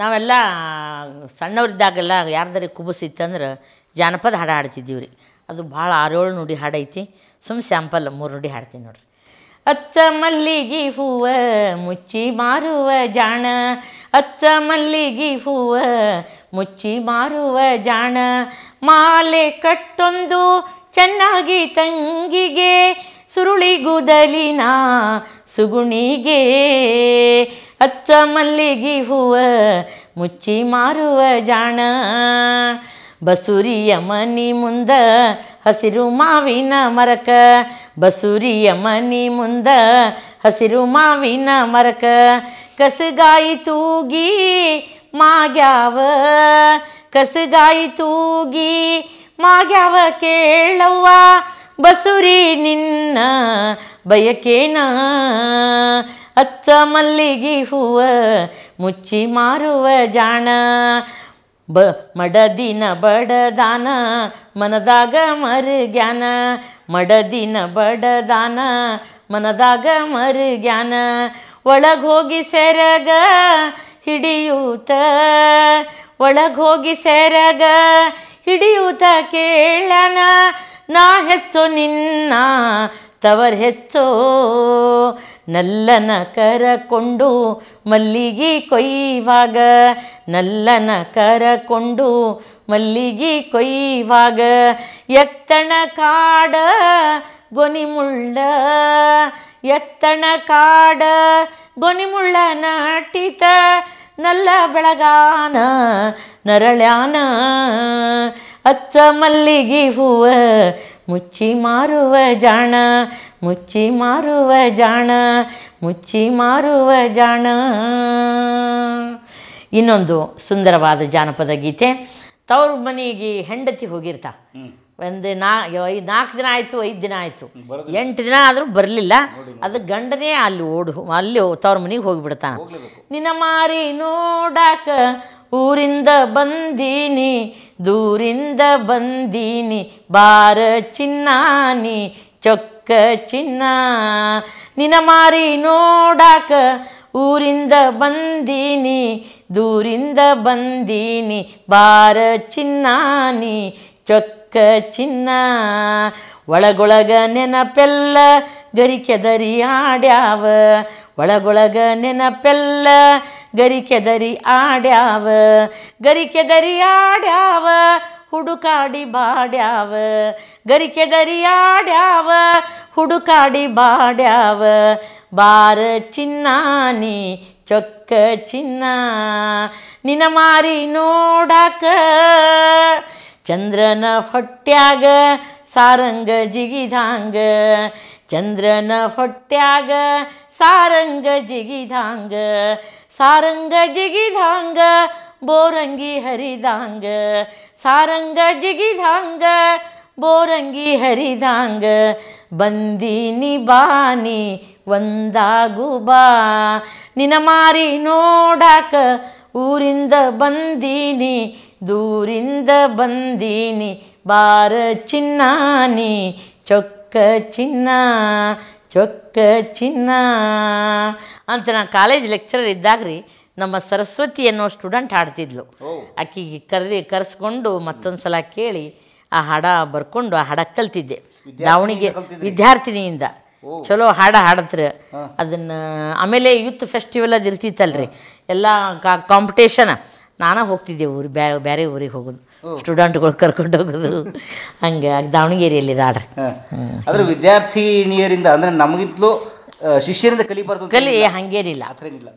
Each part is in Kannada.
ನಾವೆಲ್ಲ ಸಣ್ಣವರಿದ್ದಾಗೆಲ್ಲ ಯಾರ್ದಾರಿ ಕುಬುಸಿತ್ತಂದ್ರೆ ಜಾನಪದ ಹಾಡು ಹಾಡ್ತಿದ್ದೀವಿ ರೀ ಅದು ಭಾಳ ಆರೋಳು ನುಡಿ ಹಾಡೈತಿ ಸುಮ್ಮ ಸ್ಯಾಂಪಲ್ ಮೂರು ನುಡಿ ಹಾಡ್ತೀನಿ ನೋಡ್ರಿ ಅಚ್ಚ ಮಲ್ಲಿಗೆ ಹೂವ ಮುಚ್ಚಿ ಮಾರುವ ಜಾಣ ಅಚ್ಚ ಮಲ್ಲಿಗೆ ಹೂವ ಮುಚ್ಚಿ ಮಾರುವ ಜಾಣ ಮಾಲೆ ಕಟ್ಟೊಂದು ಚೆನ್ನಾಗಿ ತಂಗಿಗೆ ಸುರುಳಿಗುದಲಿನ ಸುಗುಣಿಗೆ ಅಚ್ಚ ಮಲ್ಲಿಗಿ ಹೂವ ಮುಚ್ಚಿ ಮಾರುವ ಜಾಣ ಬಸುರಿಯ ಮನಿ ಮುಂದ ಹಸಿರು ಮಾವಿನ ಮರಕ ಬಸುರಿಯ ಮನಿ ಮುಂದ ಹಸಿರು ಮಾವಿನ ಮರಕ ಕಸಗಾಯಿ ತೂಗಿ ಮಾಗ್ಯಾವ ಕಸಗಾಯಿ ತೂಗಿ ಮಾಗ್ಯಾವ ಕೇಳವ್ವ ಬಸುರಿ ನಿನ್ನ ಬಯಕೇನ ಅಚ್ಚ ಮಲ್ಲಿಗೆ ಹೂವ ಮುಚ್ಚಿ ಮಾರುವ ಜಾಣ ಬ ಮಡದಿನ ಬಡದಾನ ಮನದಾಗ ಜ್ಞಾನ ಮಡದಿನ ಬಡದಾನ ಮನದಾಗ ಒಳಗೆ ಹೋಗಿ ಸೆರಗ ಹಿಡಿಯೂತ ಹೋಗಿ ಸೆರಗ ಹಿಡಿಯೂತ ಕೇಳನ ನಾ ಹೆಚ್ಚೋ ನಿನ್ನ ತವರ್ ಹೆಚ್ಚೋ ನಲ್ಲನ ಕರಕೊಂಡು ಮಲ್ಲಿಗೆ ಕೊಯ್ಯುವಾಗ ನಲ್ಲನ ಕರಕೊಂಡು ಮಲ್ಲಿಗೆ ಕೊಯ್ಯುವಾಗ ಎತ್ತಣ ಕಾಡ ಗೊನಿಮುಳ್ಳ ಎತ್ತಣ ಕಾಡ ಗೊನಿಮುಳ್ಳ ನಾಟಿತ ನಲ್ಲ ಬೆಳಗಾನ ನರಳ್ಯಾನ ಅಚ್ಚ ಮಲ್ಲಿಗೆ ಹೂವ ಮುಚ್ಚಿ ಮಾರುವ ಜಾಣ ಮುಚ್ಚಿ ಮಾರುವ ಜಾಣ ಮುಚ್ಚಿ ಮಾರುವ ಜಾಣ ಇನ್ನೊಂದು ಸುಂದರವಾದ ಜಾನಪದ ಗೀತೆ ತವ್ರ ಮನೆಗೆ ಹೆಂಡತಿ ಹೋಗಿರ್ತಾ ಒಂದು ನಾ ನಾಲ್ಕು ದಿನ ಆಯಿತು ಐದು ದಿನ ಆಯಿತು ಎಂಟು ದಿನ ಆದರೂ ಬರಲಿಲ್ಲ ಅದು ಗಂಡನೇ ಅಲ್ಲಿ ಓಡು ಅಲ್ಲಿ ತವ್ರ ಮನೆಗೆ ಹೋಗಿಬಿಡ್ತಾನೆ ನಿನ್ನ ಮಾರಿ ನೋಡಾಕ ಊರಿಂದ ಬಂದೀನಿ ದೂರಿಂದ ಬಂದೀನಿ ಬಾರ ಚಿನ್ನಾನಿ ಚೊಕ್ಕ ಚಿನ್ನ ನಿನ ಮಾರಿ ನೋಡಾಕ ಊರಿಂದ ಬಂದೀನಿ ದೂರಿಂದ ಬಂದೀನಿ ಬಾರ ಚಿನ್ನಾನಿ ಚೊಕ್ಕ ಚಿನ್ನ ಒಳಗೊಳಗ ನೆನಪೆಲ್ಲ ಗರಿಕೆದರಿ ಆಡ್ಯಾವ ಒಳಗೊಳಗ ನೆನಪೆಲ್ಲ ಗರಿ ಕೆದರಿ ಆಡ್ಯಾವ ಗರಿ ಕೆದರಿ ಆಡ್ಯಾವ ಹುಡುಕಾಡಿ ಬಾಡ್ಯಾವ ಗರಿ ಕೆದರಿ ಆಡ್ಯಾವ ಹುಡುಕಾಡಿ ಬಾಡ್ಯಾವ ಬಾರ ಚಿನ್ನಾನಿ ಚೊಕ್ಕ ಚಿನ್ನ ನಿನ ಮಾರಿ ನೋಡಾಕ ಚಂದ್ರನ ಹೊಟ್ಯಾಗ ಸಾರಂಗ ಜಿಗಿದಾಂಗ ಚಂದ್ರನ ಹೊಟ್ಯಾಗ ಸಾರಂಗ ಜಿಗಿದಾಂಗ ಸಾರಂಗ ಜಿಗಿದಾಂಗ ಬೋರಂಗಿ ಹರಿದಾಂಗ ಸಾರಂಗ ಜಿಗಿದಾಂಗ ಬೋರಂಗಿ ಹರಿದಾಂಗ ಬಂದೀನಿ ಬಾನಿ ಒಂದಾಗು ಬಾ ನಿನ ಮಾರಿ ನೋಡಾಕ ಊರಿಂದ ಬಂದೀನಿ ದೂರಿಂದ ಬಂದೀನಿ ಬಾರ ಚಿನ್ನಾನಿ ಚೊಕ್ಕ ಚಿನ್ನ ಚೊಕ್ಕ ಚಿನ್ನ ಅಂತ ನಾನು ಕಾಲೇಜ್ ಲೆಕ್ಚರರ್ ಇದ್ದಾಗ ರೀ ನಮ್ಮ ಸರಸ್ವತಿ ಅನ್ನೋ ಸ್ಟೂಡೆಂಟ್ ಹಾಡ್ತಿದ್ಲು ಅಕ್ಕಿಗೆ ಕರೆದಿ ಕರೆಸ್ಕೊಂಡು ಮತ್ತೊಂದು ಸಲ ಕೇಳಿ ಆ ಹಾಡ ಬರ್ಕೊಂಡು ಆ ಹಾಡ ಕಲ್ತಿದ್ದೆ ದಾವಣಿಗೆ ವಿದ್ಯಾರ್ಥಿನಿಯಿಂದ ಚಲೋ ಹಾಡ ಹಾಡತ್ರ ಅದನ್ನ ಆಮೇಲೆ ಯೂತ್ ಫೆಸ್ಟಿವಲ್ ಅದು ಇರ್ತಿತ್ತಲ್ರಿ ಎಲ್ಲ ಕಾಂಪಿಟೇಷನ್ ನಾನೇ ಹೋಗ್ತಿದ್ದೆ ಊರಿಗೆ ಬೇರೆ ಬೇರೆ ಊರಿಗೆ ಹೋಗೋದು ಸ್ಟೂಡೆಂಟ್ಗಳು ಕರ್ಕೊಂಡು ಹೋಗೋದು ಹಂಗೆ ದಾವಣಗೆರೆಯಲ್ಲಿ ಆಡ್ರಿ ಅದ್ರ ವಿದ್ಯಾರ್ಥಿನಿಯರಿಂದ ಅಂದ್ರೆ ನಮಗಿಂತಲೂ ಶಿಷ್ಯರಿಂದ ಕಲಿಬಾರ್ದು ಕಲಿ ಹಂಗೇನಿಲ್ಲ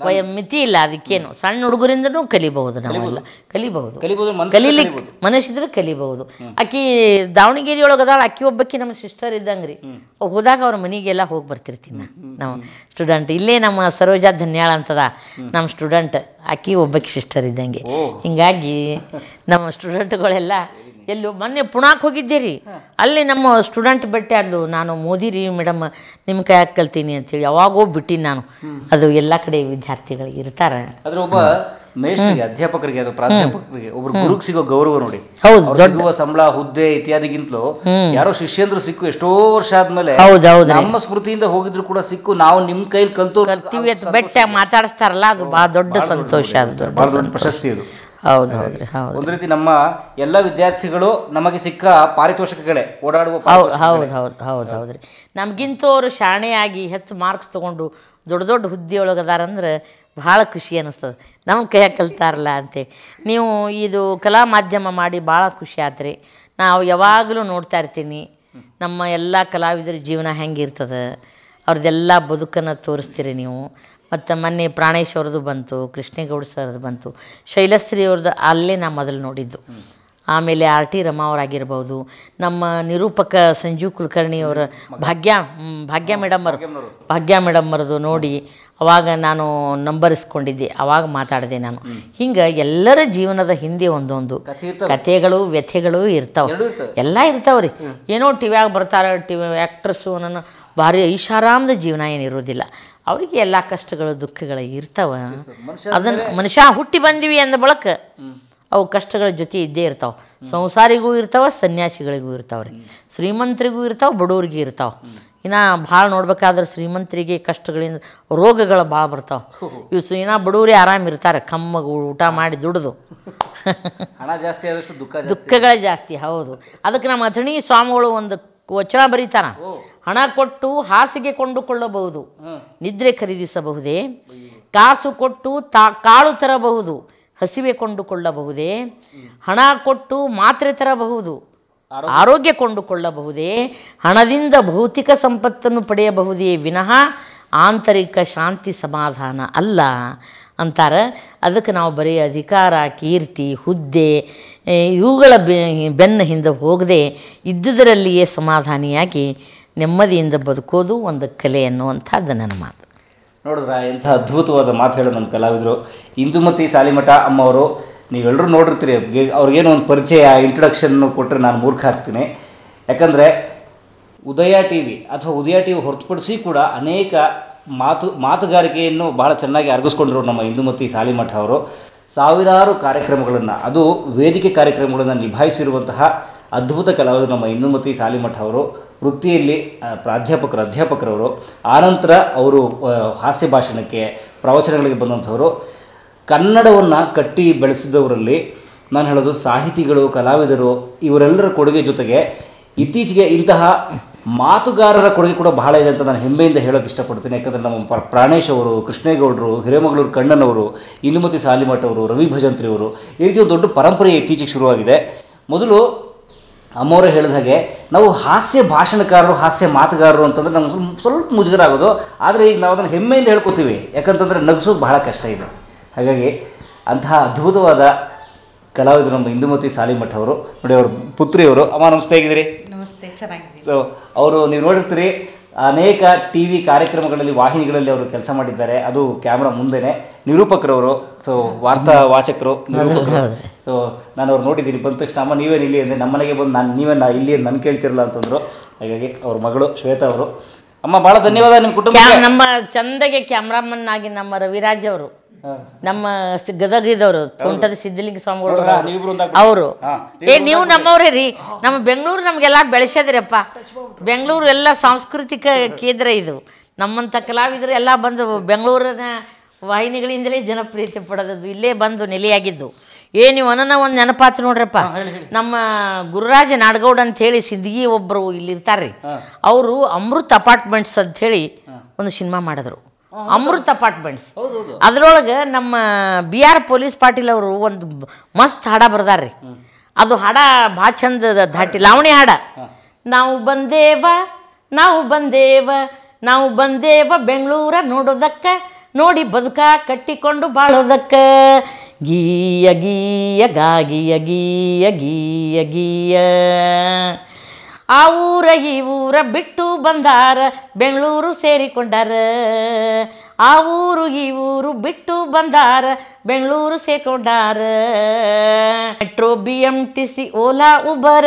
ವಯ ಮಿತಿ ಇಲ್ಲ ಅದಕ್ಕೇನು ಸಣ್ಣ ಹುಡುಗರಿಂದನೂ ಕಲಿಬಹುದು ನಾವೆಲ್ಲ ಕಲಿಬಹುದು ಕಲಿಲಿಕ್ಕೆ ಮನಸ್ಸಿದ್ರೆ ಕಲಿಬಹುದು ಅಕ್ಕಿ ದಾವಣಗೆರೆ ಒಳಗ ಅಕ್ಕಿ ಒಬ್ಬಕ್ಕಿ ನಮ್ಮ ಸಿಸ್ಟರ್ ಇದ್ದಂಗ್ರಿ ಹೋದಾಗ ಅವ್ರ ಮನೆಗೆಲ್ಲ ಹೋಗಿ ಬರ್ತಿರ್ತೀನಿ ನಾವು ಸ್ಟೂಡೆಂಟ್ ಇಲ್ಲೇ ನಮ್ಮ ಸರೋಜಾ ಧನ್ಯಾಳ ಅಂತದ ನಮ್ಮ ಸ್ಟೂಡೆಂಟ್ ಅಕ್ಕಿ ಒಬ್ಬಕ್ಕೆ ಸಿಸ್ಟರ್ ಇದ್ದಂಗೆ ಹಿಂಗಾಗಿ ನಮ್ಮ ಸ್ಟೂಡೆಂಟ್ಗಳೆಲ್ಲ ಎಲ್ಲೋ ಮೊನ್ನೆ ಪುಣಾಕ್ ಹೋಗಿದ್ದೀರಿ ಅಲ್ಲಿ ನಮ್ಮ ಸ್ಟೂಡೆಂಟ್ ಭೇಟಿ ಆದ್ಲು ನಾನು ಮೋದಿರಿ ಮೇಡಮ್ ನಿಮ್ಮ ಕೈ ಯಾಕೆ ಕಲ್ತೀನಿ ಅಂತೇಳಿ ಯಾವಾಗೋ ಬಿಟ್ಟಿನಿ ನಾನು ಅದು ಎಲ್ಲಾ ಕಡೆ ವಿದ್ಯಾರ್ಥಿಗಳಿಗೆ ಇರ್ತಾರೆ ಅದ್ರ ಒಬ್ಬ ಮೇಷ್ಟ್ರಿಗೆ ಅಧ್ಯಾಪಕರಿಗೆ ಅದು ಪ್ರಾಧ್ಯಾಪಕರಿಗೆ ಗುರುಗ್ ಸಿಗೋ ಗೌರವ ನೋಡಿ ಸಿಗುವ ಸಂಬಳ ಹುದ್ದೆ ಇತ್ಯಾದಿಗಿಂತಲೂ ಯಾರೋ ಶಿಷ್ಯಂದ್ರು ಸಿಕ್ಕು ಎಷ್ಟೋ ವರ್ಷ ಆದ್ಮೇಲೆ ನಮ್ಮ ಸ್ಮೃತಿಯಿಂದ ಹೋಗಿದ್ರು ಕೂಡ ಸಿಕ್ಕು ನಾವು ನಿಮ್ ಕೈಲಿ ಕಲ್ತು ಬೆಟ್ಟ ಮಾತಾಡಿಸ್ತಾರಲ್ಲ ಅದು ಬಹಳ ದೊಡ್ಡ ಸಂತೋಷ ಅದು ಬಹಳ ದೊಡ್ಡ ಪ್ರಶಸ್ತಿ ಅದು ಹೌದು ಹೌದು ಒಂದು ರೀತಿ ನಮ್ಮ ಎಲ್ಲ ವಿದ್ಯಾರ್ಥಿಗಳು ನಮಗೆ ಸಿಕ್ಕ ಪಾರಿತೋಷಕಗಳೇ ಓಡಾಡುವ ಹೌದು ಹೌದು ಹೌದು ಹೌದು ಶಾಣೆಯಾಗಿ ಹೆಚ್ಚು ಮಾರ್ಕ್ಸ್ ತಗೊಂಡು ದೊಡ್ಡ ದೊಡ್ಡ ಹುದ್ದೆಯೊಳಗದಾರಂದ್ರೆ ಭಾಳ ಖುಷಿ ಅನ್ನಿಸ್ತದೆ ನಮ್ಮ ಕೈಯಾಗ ಕಲ್ತಾರಲ್ಲ ಅಂತೇಳಿ ನೀವು ಇದು ಕಲಾ ಮಾಧ್ಯಮ ಮಾಡಿ ಭಾಳ ಖುಷಿ ಆದ್ರಿ ನಾವು ಯಾವಾಗಲೂ ನೋಡ್ತಾ ಇರ್ತೀನಿ ನಮ್ಮ ಎಲ್ಲ ಕಲಾವಿದರ ಜೀವನ ಹೆಂಗಿರ್ತದೆ ಅವ್ರದ್ದೆಲ್ಲ ಬದುಕನ್ನು ತೋರಿಸ್ತೀರಿ ನೀವು ಮತ್ತು ಮೊನ್ನೆ ಪ್ರಾಣೇಶ್ ಅವ್ರದ್ದು ಬಂತು ಕೃಷ್ಣೇಗೌಡ ಸರ್ದು ಬಂತು ಶೈಲಶ್ರೀ ಅವ್ರದ್ದು ಅಲ್ಲೇ ನಾ ಮೊದಲು ನೋಡಿದ್ದು ಆಮೇಲೆ ಆರ್ ಟಿ ರಮಾ ಅವರಾಗಿರ್ಬೋದು ನಮ್ಮ ನಿರೂಪಕ ಸಂಜೀವ್ ಕುಲಕರ್ಣಿಯವರ ಭಾಗ್ಯ ಭಾಗ್ಯ ಅವರು ಭಾಗ್ಯ ಮೇಡಮ್ಮರದು ನೋಡಿ ಅವಾಗ ನಾನು ನಂಬರ್ ಅವಾಗ ಮಾತಾಡಿದೆ ನಾನು ಹಿಂಗೆ ಎಲ್ಲರ ಜೀವನದ ಹಿಂದೆ ಒಂದೊಂದು ಕಥೆಗಳು ವ್ಯಥೆಗಳು ಇರ್ತಾವೆ ಎಲ್ಲ ಇರ್ತಾವ್ರಿ ಏನೋ ಟಿವ್ಯಾಗ ಬರ್ತಾರೆ ಟಿವಿ ಆ್ಯಕ್ಟ್ರಸ್ಸು ನನ್ನ ಭಾರಿ ಐಷಾರಾಮದ ಜೀವನ ಏನಿರೋದಿಲ್ಲ ಅವರಿಗೆ ಎಲ್ಲ ಕಷ್ಟಗಳು ದುಃಖಗಳು ಇರ್ತಾವ ಅದನ್ನು ಮನುಷ್ಯ ಹುಟ್ಟಿ ಬಂದಿವಿ ಅಂದ ಬಳಕ ಅವು ಕಷ್ಟಗಳ ಜೊತೆ ಇದ್ದೇ ಇರ್ತಾವೆ ಸಂಸಾರಿಗೂ ಇರ್ತಾವೆ ಸನ್ಯಾಸಿಗಳಿಗೂ ಇರ್ತಾವೆ ರೀ ಶ್ರೀಮಂತರಿಗೂ ಇರ್ತಾವೆ ಬಡವ್ರಿಗೂ ಇರ್ತಾವೆ ಇನ್ನು ಭಾಳ ನೋಡ್ಬೇಕಾದ್ರೆ ಶ್ರೀಮಂತರಿಗೆ ಕಷ್ಟಗಳಿಂದ ರೋಗಗಳು ಭಾಳ ಬರ್ತಾವೆ ಇವು ಇನ್ನ ಬಡವ್ರಿ ಆರಾಮ ಇರ್ತಾರೆ ಕಮ್ಮಗು ಊಟ ಮಾಡಿ ದುಡಿದು ಹಣ ಜಾಸ್ತಿ ಆದಷ್ಟು ದುಃಖ ದುಃಖಗಳೇ ಜಾಸ್ತಿ ಹೌದು ಅದಕ್ಕೆ ನಮ್ಮ ಅಥಣಿ ಸ್ವಾಮಿಗಳು ಒಂದು ವಚನ ಬರೀತಾರ ಹಣ ಕೊಟ್ಟು ಹಾಸಿಗೆ ಕೊಂಡುಕೊಳ್ಳಬಹುದು ನಿದ್ರೆ ಖರೀದಿಸಬಹುದೇ ಕಾಸು ಕೊಟ್ಟು ತಾ ಕಾಳು ತರಬಹುದು ಹಸಿವೆ ಕೊಂಡುಕೊಳ್ಳಬಹುದೇ ಹಣ ಕೊಟ್ಟು ಮಾತ್ರೆ ತರಬಹುದು ಆರೋಗ್ಯ ಕೊಂಡುಕೊಳ್ಳಬಹುದೇ ಹಣದಿಂದ ಭೌತಿಕ ಸಂಪತ್ತನ್ನು ಪಡೆಯಬಹುದೇ ವಿನಃ ಆಂತರಿಕ ಶಾಂತಿ ಸಮಾಧಾನ ಅಲ್ಲ ಅಂತಾರೆ ಅದಕ್ಕೆ ನಾವು ಬರೀ ಅಧಿಕಾರ ಕೀರ್ತಿ ಹುದ್ದೆ ಇವುಗಳ ಬೆನ್ನ ಹಿಂದೆ ಹೋಗದೆ ಇದ್ದುದರಲ್ಲಿಯೇ ಸಮಾಧಾನಿಯಾಗಿ ನೆಮ್ಮದಿಯಿಂದ ಬದುಕೋದು ಒಂದು ಕಲೆ ಅನ್ನುವಂಥದ್ದು ನನ್ನ ಮಾತು ನೋಡಿದ್ರ ಎಂಥ ಅದ್ಭುತವಾದ ಮಾತು ಹೇಳೋ ನಮ್ಮ ಕಲಾವಿದರು ಇಂದುಮತಿ ಸಾಲಿಮಠ ಅಮ್ಮವರು ನೀವೆಲ್ಲರೂ ನೋಡಿರ್ತೀರಿ ಅವ್ರಿಗೇನು ಒಂದು ಪರಿಚಯ ಇಂಟ್ರಡಕ್ಷನ್ನು ಕೊಟ್ಟರೆ ನಾನು ಮೂರ್ಖ ಹಾಕ್ತೀನಿ ಯಾಕಂದರೆ ಉದಯ ಟಿ ವಿ ಅಥವಾ ಉದಯ ಟಿ ವಿ ಹೊರತುಪಡಿಸಿ ಕೂಡ ಅನೇಕ ಮಾತು ಮಾತುಗಾರಿಕೆಯನ್ನು ಬಹಳ ಚೆನ್ನಾಗಿ ಅರಗಿಸ್ಕೊಂಡಿರೋ ನಮ್ಮ ಇಂದುಮತಿ ಸಾಲಿಮಠ ಅವರು ಸಾವಿರಾರು ಕಾರ್ಯಕ್ರಮಗಳನ್ನು ಅದು ವೇದಿಕೆ ಕಾರ್ಯಕ್ರಮಗಳನ್ನು ನಿಭಾಯಿಸಿರುವಂತಹ ಅದ್ಭುತ ಕಲಾವಿದರು ನಮ್ಮ ಇಂದುಮತಿ ಸಾಲಿಮಠ ಅವರು ವೃತ್ತಿಯಲ್ಲಿ ಪ್ರಾಧ್ಯಾಪಕರು ಅಧ್ಯಾಪಕರವರು ಆನಂತರ ಅವರು ಹಾಸ್ಯ ಭಾಷಣಕ್ಕೆ ಪ್ರವಚನಗಳಿಗೆ ಬಂದಂಥವರು ಕನ್ನಡವನ್ನು ಕಟ್ಟಿ ಬೆಳೆಸಿದವರಲ್ಲಿ ನಾನು ಹೇಳೋದು ಸಾಹಿತಿಗಳು ಕಲಾವಿದರು ಇವರೆಲ್ಲರ ಕೊಡುಗೆ ಜೊತೆಗೆ ಇತ್ತೀಚೆಗೆ ಇಂತಹ ಮಾತುಗಾರರ ಕೊಡುಗೆ ಕೂಡ ಬಹಳ ಇದೆ ಅಂತ ನಾನು ಹೆಮ್ಮೆಯಿಂದ ಹೇಳೋಕ್ಕೆ ಇಷ್ಟಪಡ್ತೀನಿ ಯಾಕಂದರೆ ನಮ್ಮ ಪ್ರಾಣೇಶ್ ಅವರು ಕೃಷ್ಣೇಗೌಡರು ಹಿರೇಮಗಳೂರು ಕಣ್ಣನವರು ಇಂದುಮತಿ ಸಾಲಿಮಠ ಅವರು ರವಿ ಭಜಂತ್ರಿ ಅವರು ಈ ರೀತಿ ಒಂದು ದೊಡ್ಡ ಪರಂಪರೆ ಇತ್ತೀಚೆಗೆ ಶುರುವಾಗಿದೆ ಮೊದಲು ಅಮ್ಮವರು ಹೇಳಿದ ಹಾಗೆ ನಾವು ಹಾಸ್ಯ ಭಾಷಣಕಾರರು ಹಾಸ್ಯ ಮಾತುಗಾರರು ಅಂತಂದರೆ ನಮ್ಗೆ ಸ್ವಲ್ಪ ಮುಜುಗರ ಆಗೋದು ಆದರೆ ಈಗ ನಾವು ಅದನ್ನು ಹೆಮ್ಮೆಯಿಂದ ಹೇಳ್ಕೊತೀವಿ ಯಾಕಂತಂದರೆ ನಗಿಸೋದು ಬಹಳ ಕಷ್ಟ ಇದೆ ಹಾಗಾಗಿ ಅಂತಹ ಅದ್ಭುತವಾದ ಕಲಾವಿದರು ನಮ್ಮ ಇಂದುಮತಿ ಸಾಲಿಮಠ್ ಅವರು ನೋಡಿ ಅವರು ಪುತ್ರಿಯವರು ಅಮ್ಮ ನಮಸ್ತೆ ಆಗಿದ್ದೀರಿ ನಮಸ್ತೆ ಚೆನ್ನಾಗಿದೆ ಸೊ ಅವರು ನೀವು ನೋಡಿರ್ತೀರಿ ಅನೇಕ ಟಿ ವಿ ಕಾರ್ಯಕ್ರಮಗಳಲ್ಲಿ ವಾಹಿನಿಗಳಲ್ಲಿ ಅವರು ಕೆಲಸ ಮಾಡಿದ್ದಾರೆ ಅದು ಕ್ಯಾಮ್ರಾ ಮುಂದೆನೆ ನಿರೂಪಕರವರು ಸೊ ವಾರ್ತಾ ವಾಚಕರು ನಿರೂಪಕರು ಸೊ ನಾನು ಅವ್ರು ನೋಡಿದ್ದೀನಿ ಬಂದ ತಕ್ಷಣ ಅಮ್ಮ ನೀವೇನು ಇಲ್ಲಿ ಅಂದರೆ ನಮ್ಮನೆಗೆ ಬಂದು ನಾನು ನೀವೇ ನಾ ಇಲ್ಲಿ ನನ್ನ ಕೇಳ್ತಿರಲ್ಲ ಅಂತಂದರು ಹಾಗಾಗಿ ಅವ್ರ ಮಗಳು ಶ್ವೇತಾ ಅವರು ಅಮ್ಮ ಭಾಳ ಧನ್ಯವಾದ ನಿಮ್ಮ ಕುಟುಂಬ ನಮ್ಮ ಚಂದಗೆ ಕ್ಯಾಮ್ರಾಮನ್ ಆಗಿ ನಮ್ಮ ರವಿರಾಜ್ ಅವರು ನಮ್ಮ ಗದಗ ಇದವರು ಕುಂಟದ ಸಿದ್ಧಲಿಂಗ ಸ್ವಾಮಿಗಳು ಅವರು ಏ ನೀವು ನಮ್ಮವ್ರೇ ರೀ ನಮ್ಮ ಬೆಂಗಳೂರು ಬೆಳಸ್ಯದ್ರಿ ಬೆಳೆಸ್ಯದ್ರಿಪ್ಪ ಬೆಂಗಳೂರು ಎಲ್ಲ ಸಾಂಸ್ಕೃತಿಕ ಕೇಂದ್ರ ಇದು ನಮ್ಮಂತ ಕಲಾವಿದರು ಎಲ್ಲ ಬಂದು ಬೆಂಗಳೂರಿನ ವಾಹಿನಿಗಳಿಂದಲೇ ಜನಪ್ರಿಯತೆ ಪಡೆದದ್ದು ಇಲ್ಲೇ ಬಂದು ನೆಲೆಯಾಗಿದ್ದು ಏ ನೀವು ಅನ್ನ ಒಂದು ನೆನಪಾತ್ರ ನೋಡ್ರಪ್ಪ ನಮ್ಮ ಗುರುರಾಜ ನಾಡಗೌಡ ಅಂತ ಹೇಳಿ ಸಿದ್ಧಗಿ ಒಬ್ಬರು ಇಲ್ಲಿರ್ತಾರೆ ಅವರು ಅಮೃತ್ ಅಪಾರ್ಟ್ಮೆಂಟ್ಸ್ ಅಂತ ಹೇಳಿ ಒಂದು ಸಿನಿಮಾ ಮಾಡಿದ್ರು ಅಮೃತ ಅಪಾರ್ಟ್ಮೆಂಟ್ಸ್ ಅದರೊಳಗೆ ನಮ್ಮ ಬಿ ಆರ್ ಪೊಲೀಸ್ ಪಾಟೀಲ್ ಅವರು ಒಂದು ಮಸ್ತ್ ಹಾಡ ಬರ್ದಾರ್ರಿ ಅದು ಹಾಡ ಭಾಳ ಚಂದ ಧಾಟಿ ಲಾವಣಿ ಹಾಡ ನಾವು ಬಂದೇವ ನಾವು ಬಂದೇವ ನಾವು ಬಂದೇವ ಬೆಂಗಳೂರ ನೋಡೋದಕ್ಕೆ ನೋಡಿ ಬದುಕ ಕಟ್ಟಿಕೊಂಡು ಬಾಳೋದಕ್ಕ ಗೀಯ ಗೀಯ ಗಾಗಿಯ ಗೀಯ ಗೀಯ ಗೀಯ ಆ ಊರ ಈ ಊರ ಬಿಟ್ಟು ಬಂದಾರ ಬೆಂಗಳೂರು ಸೇರಿಕೊಂಡಾರ ಆ ಊರು ಈ ಊರು ಬಿಟ್ಟು ಬಂದಾರ ಬೆಂಗಳೂರು ಸೇರಿಕೊಂಡಾರ metro B M T C Ola Uber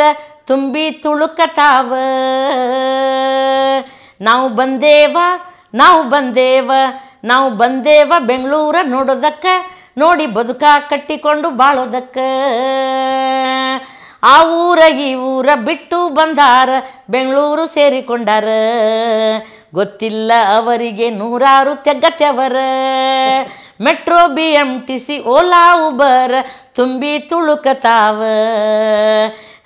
ತುಂಬಿ ತುಳುಕತಾವ ನಾವು ಬಂದೇವ ನಾವು ಬಂದೇವ ನಾವು ಬಂದೇವ ಬೆಂಗಳೂರ ನೋಡೋದಕ್ಕೆ ನೋಡಿ ಬದುಕ ಕಟ್ಟಿಕೊಂಡು ಬಾಳೋದಕ್ಕೆ ಆ ಊರ ಈ ಊರ ಬಿಟ್ಟು ಬಂದಾರ ಬೆಂಗಳೂರು ಸೇರಿಕೊಂಡಾರ ಗೊತ್ತಿಲ್ಲ ಅವರಿಗೆ ನೂರಾರು ತೆಗ್ಗತ್ಯವರ metro B M T C Ola Uber ತುಂಬಿ ತುಳುಕತಾವ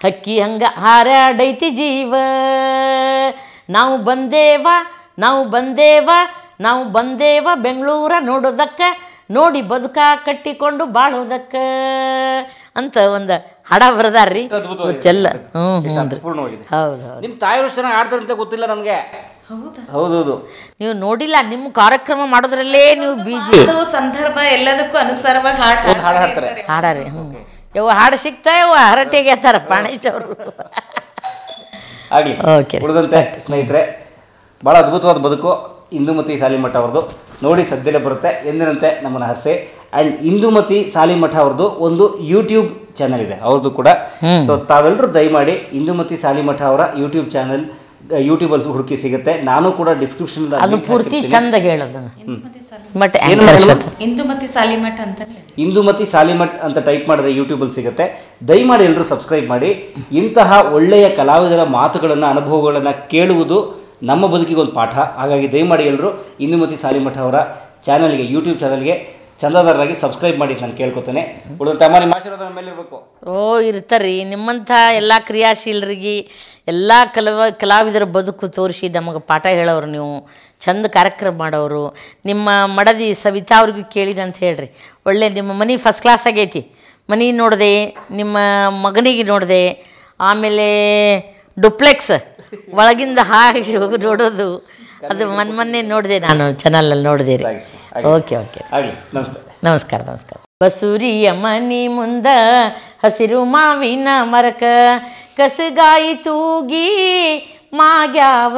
ಹಕ್ಕಿ ಹಂಗ ಹಾರಾಡೈತಿ ಜೀವ ನಾವು ಬಂದೇವ ನಾವು ಬಂದೇವ ನಾವು ಬಂದೇವ ಬೆಂಗಳೂರ ನೋಡೋದಕ್ಕ ನೋಡಿ ಬದುಕ ಕಟ್ಟಿಕೊಂಡು ಬಾಳೋದಕ್ಕೆ ಅಂತ ಒಂದು ಹಡ ಬರದಾರ್ರಿ ಚೆಲ್ಲ ನಿಮ್ ಹೌದು ನಿಮ್ಮ ತಾಯಿಯವರು ಚೆನ್ನಾಗಿ ಆಡ್ತಾರೆ ಅಂತ ಗೊತ್ತಿಲ್ಲ ಹೌದು ಹೌದೌದು ನೀವು ನೋಡಿಲ್ಲ ನಿಮ್ಮ ಕಾರ್ಯಕ್ರಮ ಮಾಡೋದ್ರಲ್ಲೇ ನೀವು ಬಿಜಿ ಸಂದರ್ಭ ಎಲ್ಲದಕ್ಕೂ ಅನುಸಾರವಾಗಿ ಹಾಡು ಹಾಡು ಹಾಡ್ತಾರೆ ಹಾಡಾರಿ ಯಾವ ಹಾಡು ಸಿಗ್ತಾ ಯಾವ ಹರಟೆಗೆ ಹತ್ತಾರ ಪ್ರಾಣೇಶ್ ಅವರು ಉಳಿದಂತೆ ಸ್ನೇಹಿತರೆ ಬಹಳ ಅದ್ಭುತವಾದ ಬದುಕು ಇಂದು ಮತ್ತು ಈ ಸಾಲಿಮಠ ಅವ್ರದ್ದು ನೋಡಿ ಸದ್ಯದಲ್ಲೇ ಬರುತ್ತೆ ಎಂದಿನಂತೆ ನಮ್ಮನ್ನು ಆಸೆ ಅಂಡ್ ಇಂದುಮತಿ ಸಾಲಿಮಠ ಅವ್ರದ್ದು ಒಂದು ಯೂಟ್ಯೂಬ್ ಚಾನಲ್ ಇದೆ ಅವ್ರದ್ದು ಕೂಡ ಸೊ ತಾವೆಲ್ಲರೂ ದಯಮಾಡಿ ಇಂದುಮತಿ ಸಾಲಿಮಠ ಅವರ ಯೂಟ್ಯೂಬ್ ಚಾನಲ್ ಯೂಟ್ಯೂಬಲ್ಲಿ ಹುಡುಕಿ ಸಿಗುತ್ತೆ ನಾನು ಕೂಡ ಡಿಸ್ಕ್ರಿಪ್ಷನ್ ಪೂರ್ತಿ ಚಂದ ಇಂದುಮತಿ ಸಾಲಿಮಠ ಸಾಲಿಮಠ್ ಅಂತ ಟೈಪ್ ಮಾಡಿದ್ರೆ ಯೂಟ್ಯೂಬಲ್ಲಿ ಸಿಗುತ್ತೆ ದಯಮಾಡಿ ಎಲ್ಲರೂ ಸಬ್ಸ್ಕ್ರೈಬ್ ಮಾಡಿ ಇಂತಹ ಒಳ್ಳೆಯ ಕಲಾವಿದರ ಮಾತುಗಳನ್ನು ಅನುಭವಗಳನ್ನು ಕೇಳುವುದು ನಮ್ಮ ಬದುಕಿಗೆ ಒಂದು ಪಾಠ ಹಾಗಾಗಿ ದಯಮಾಡಿ ಎಲ್ಲರೂ ಇಂದುಮತಿ ಸಾಲಿಮಠ ಅವರ ಚಾನಲ್ಗೆ ಯೂಟ್ಯೂಬ್ ಚಾನಲ್ಗೆ ಚಂದಾದಾರರಾಗಿ ಸಬ್ಸ್ಕ್ರೈಬ್ ಮಾಡಿ ನಾನು ಕೇಳ್ಕೊತೇನೆ ಉಳಿದಂತೆ ಅಮ್ಮ ನಿಮ್ಮ ಮೇಲೆ ಇರಬೇಕು ಓ ಇರ್ತಾರೆ ನಿಮ್ಮಂಥ ಎಲ್ಲ ಕ್ರಿಯಾಶೀಲರಿಗೆ ಎಲ್ಲ ಕಲಾವ ಕಲಾವಿದರ ಬದುಕು ತೋರಿಸಿ ನಮಗೆ ಪಾಠ ಹೇಳೋರು ನೀವು ಚಂದ ಕಾರ್ಯಕ್ರಮ ಮಾಡೋರು ನಿಮ್ಮ ಮಡದಿ ಸವಿತಾ ಅವ್ರಿಗೂ ಕೇಳಿದೆ ಅಂತ ಹೇಳ್ರಿ ಒಳ್ಳೆ ನಿಮ್ಮ ಮನೆ ಫಸ್ಟ್ ಕ್ಲಾಸ್ ಆಗೈತಿ ಮನೆ ನೋಡಿದೆ ನಿಮ್ಮ ಮಗನಿಗೆ ನೋಡಿದೆ ಆಮೇಲೆ ಡುಪ್ಲೆಕ್ಸ್ ಒಳಗಿಂದ ಹಾಗೆ ನೋಡೋದು ಅದು ಮೊನ್ನೆ ಮೊನ್ನೆ ನೋಡಿದೆ ನಾನು ಅಲ್ಲಿ ನೋಡಿದೆ ಓಕೆ ಓಕೆ ನಮಸ್ಕಾರ ನಮಸ್ಕಾರ ಬಸುರಿಯ ಮನಿ ಮುಂದ ಹಸಿರು ಮಾವಿನ ಮರಕ ಕಸಗಾಯಿ ತೂಗಿ ಮಾಗ್ಯಾವ